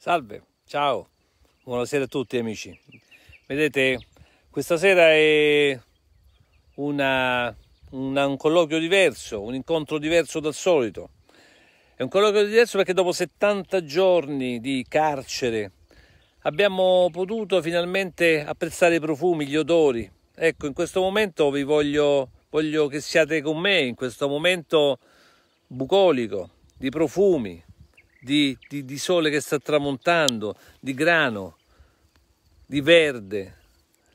Salve, ciao, buonasera a tutti amici. Vedete, questa sera è una, una, un colloquio diverso, un incontro diverso dal solito. È un colloquio diverso perché dopo 70 giorni di carcere abbiamo potuto finalmente apprezzare i profumi, gli odori. Ecco, in questo momento vi voglio, voglio che siate con me, in questo momento bucolico, di profumi, di, di, di sole che sta tramontando, di grano, di verde,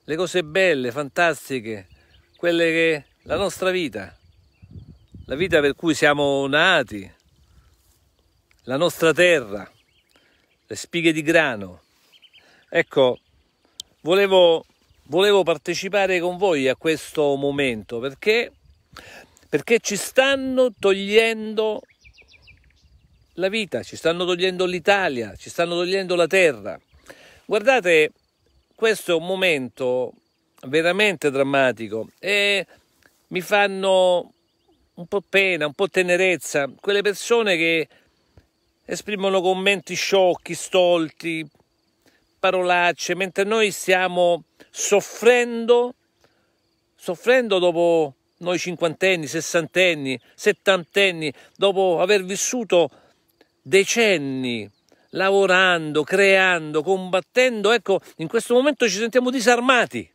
le cose belle, fantastiche, quelle che la nostra vita, la vita per cui siamo nati, la nostra terra, le spighe di grano. Ecco, volevo, volevo partecipare con voi a questo momento perché, perché ci stanno togliendo la vita, ci stanno togliendo l'Italia, ci stanno togliendo la terra. Guardate, questo è un momento veramente drammatico e mi fanno un po' pena, un po' tenerezza quelle persone che esprimono commenti sciocchi, stolti, parolacce, mentre noi stiamo soffrendo, soffrendo dopo noi cinquantenni, sessantenni, settantenni, dopo aver vissuto decenni lavorando, creando, combattendo, ecco, in questo momento ci sentiamo disarmati,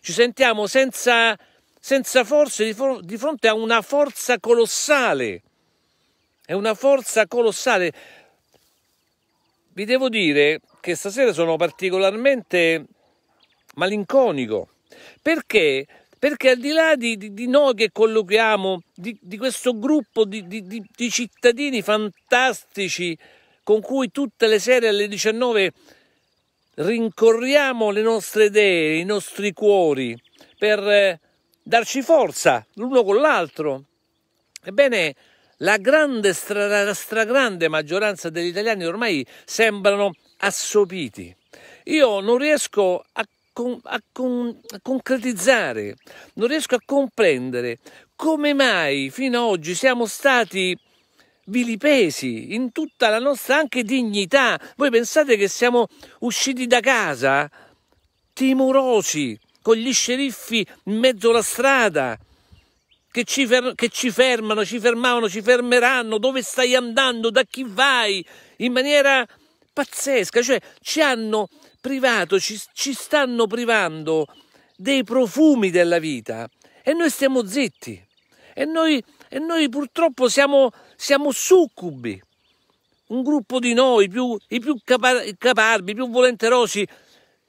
ci sentiamo senza, senza forze di, for di fronte a una forza colossale. È una forza colossale. Vi devo dire che stasera sono particolarmente malinconico perché perché al di là di, di, di noi che colloquiamo, di, di questo gruppo di, cittadini fantastici con cui tutte le sere alle 19 rincorriamo le nostre idee, i nostri cuori, per eh, darci forza l'uno con l'altro. Ebbene, la grande, stra, stragrande maggioranza degli italiani ormai sembrano assopiti. Io non riesco a con, a, con, a concretizzare, non riesco a comprendere come mai fino ad oggi siamo stati vilipesi in tutta la nostra anche dignità. Voi pensate che siamo usciti da casa timorosi, con gli sceriffi in mezzo alla strada, che ci, fer- che ci fermano, ci fermavano, ci fermeranno, dove stai andando, da chi vai, in maniera pazzesca, cioè ci hanno privato, ci, ci stanno privando dei profumi della vita e noi stiamo zitti e noi, e noi purtroppo siamo, siamo, succubi. Un gruppo di noi, più, i più capa- caparbi, i più volenterosi,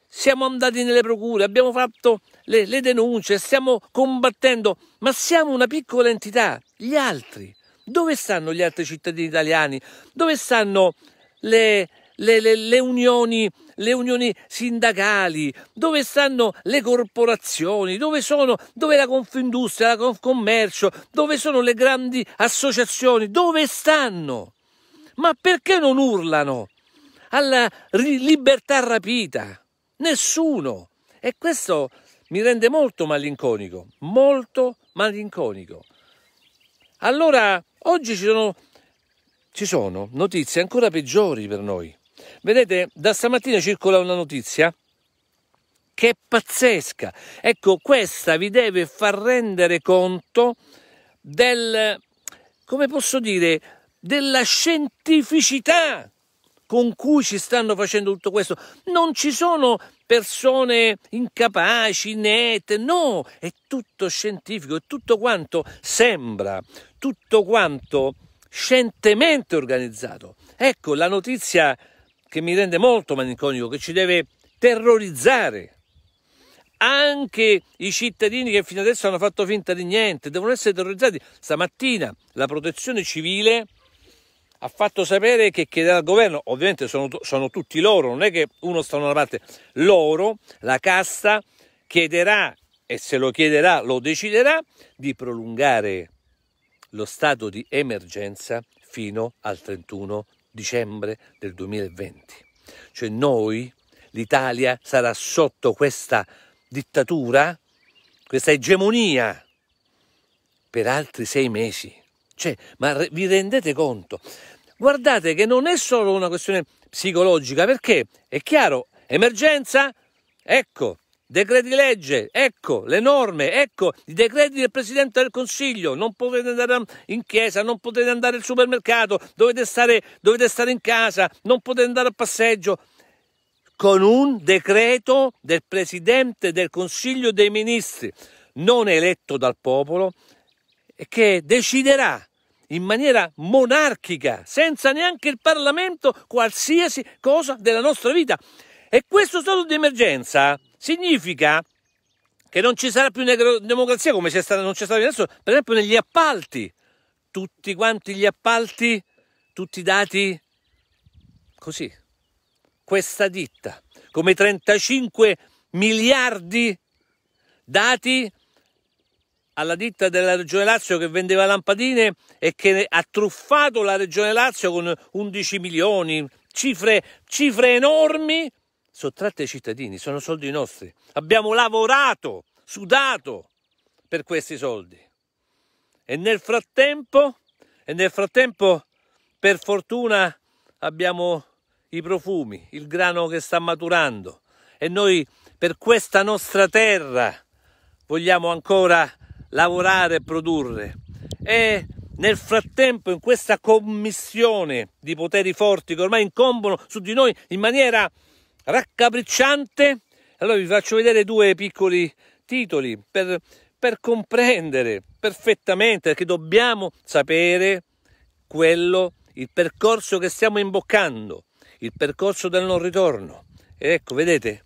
siamo andati nelle procure, abbiamo fatto le, le denunce, stiamo combattendo, ma siamo una piccola entità. Gli altri, dove stanno gli altri cittadini italiani? Dove stanno le, le, le, le, unioni, le, unioni, sindacali, dove stanno le corporazioni, dove, sono, dove la Confindustria, la Confcommercio, dove sono le grandi associazioni, dove stanno? Ma perché non urlano alla libertà rapita? Nessuno. E questo mi rende molto malinconico, molto malinconico. Allora, oggi ci sono, ci sono notizie ancora peggiori per noi. Vedete, da stamattina circola una notizia che è pazzesca. Ecco, questa vi deve far rendere conto del, come posso dire, della scientificità con cui ci stanno facendo tutto questo. Non ci sono persone incapaci, nete, no, è tutto scientifico, è tutto quanto sembra, tutto quanto scientemente organizzato. Ecco, la notizia che mi rende molto malinconico, che ci deve terrorizzare. Anche i cittadini che fino adesso hanno fatto finta di niente devono essere terrorizzati. Stamattina la protezione civile ha fatto sapere che chiederà al governo, ovviamente sono, sono, tutti loro, non è che uno sta da una parte, loro, la cassa, chiederà, e se lo chiederà lo deciderà, di prolungare lo stato di emergenza fino al 31 dicembre del 2020. Cioè noi, l'Italia, sarà sotto questa dittatura, questa egemonia, per altri sei mesi. Cioè, ma vi rendete conto? Guardate che non è solo una questione psicologica, perché è chiaro, emergenza, ecco, Decreti legge, ecco le norme, ecco i decreti del Presidente del Consiglio, non potete andare in chiesa, non potete andare al supermercato, dovete stare, dovete stare in casa, non potete andare a passeggio con un decreto del Presidente del Consiglio dei Ministri, non eletto dal popolo, che deciderà in maniera monarchica, senza neanche il Parlamento, qualsiasi cosa della nostra vita. E questo stato di emergenza significa che non ci sarà più democrazia come c'è stata, non c'è stata adesso, per esempio negli appalti, tutti quanti gli appalti, tutti dati così. Questa ditta, come 35 miliardi dati alla ditta della Regione Lazio che vendeva lampadine e che ha truffato la Regione Lazio con 11 milioni, cifre, cifre enormi sottratte ai cittadini, sono soldi nostri. Abbiamo lavorato, sudato per questi soldi. E nel frattempo, e nel frattempo per fortuna abbiamo i profumi, il grano che sta maturando e noi per questa nostra terra vogliamo ancora lavorare e produrre. E nel frattempo in questa commissione di poteri forti che ormai incombono su di noi in maniera raccapricciante. Allora vi faccio vedere due piccoli titoli per, per comprendere perfettamente, perché dobbiamo sapere quello, il percorso che stiamo imboccando, il percorso del non ritorno. E ecco, vedete,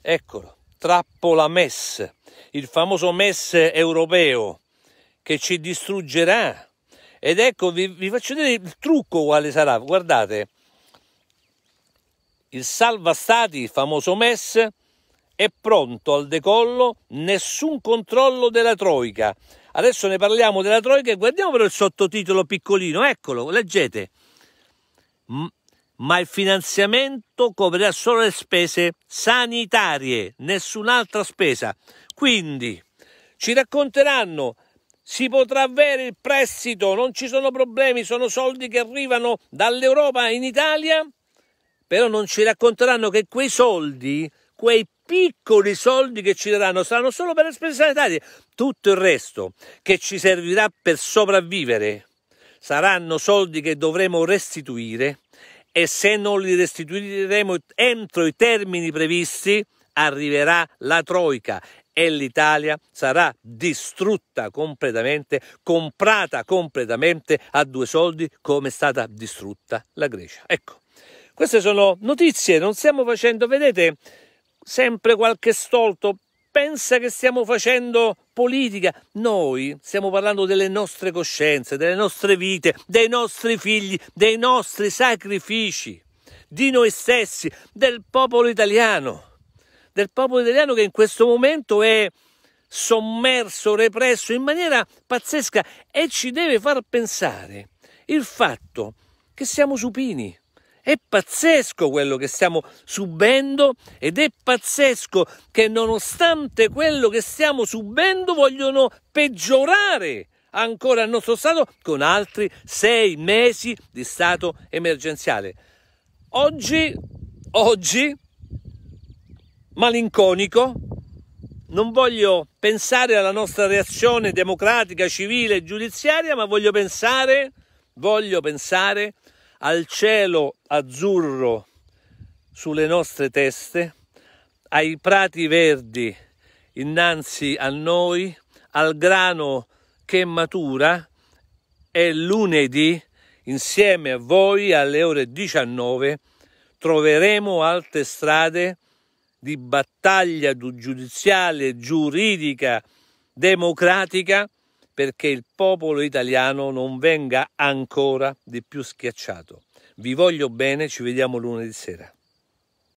eccolo, trappola MES, il famoso MES europeo che ci distruggerà. Ed ecco, vi, vi faccio vedere il trucco quale sarà. Guardate, il salva stati, il famoso MES, è pronto al decollo, nessun controllo della Troica. Adesso ne parliamo della Troica e guardiamo però il sottotitolo piccolino, eccolo, leggete. Ma il finanziamento coprirà solo le spese sanitarie, nessun'altra spesa. Quindi ci racconteranno si potrà avere il prestito, non ci sono problemi, sono soldi che arrivano dall'Europa in Italia però non ci racconteranno che quei soldi, quei piccoli soldi che ci daranno saranno solo per le spese sanitarie, tutto il resto che ci servirà per sopravvivere saranno soldi che dovremo restituire e se non li restituiremo entro i termini previsti arriverà la troica e l'Italia sarà distrutta completamente, comprata completamente a due soldi come è stata distrutta la Grecia. Ecco. Queste sono notizie, non stiamo facendo, vedete, sempre qualche stolto pensa che stiamo facendo politica. Noi stiamo parlando delle nostre coscienze, delle nostre vite, dei nostri figli, dei nostri sacrifici, di noi stessi, del popolo italiano. Del popolo italiano che in questo momento è sommerso, represso in maniera pazzesca e ci deve far pensare il fatto che siamo supini è pazzesco quello che stiamo subendo ed è pazzesco che nonostante quello che stiamo subendo vogliono peggiorare ancora il nostro Stato con altri sei mesi di Stato emergenziale. Oggi, oggi, malinconico, non voglio pensare alla nostra reazione democratica, civile e giudiziaria, ma voglio pensare, voglio pensare al cielo azzurro sulle nostre teste, ai prati verdi innanzi a noi, al grano che matura e lunedì insieme a voi alle ore 19 troveremo altre strade di battaglia giudiziale, giuridica, democratica perché il popolo italiano non venga ancora di più schiacciato. Vi voglio bene, ci vediamo lunedì sera.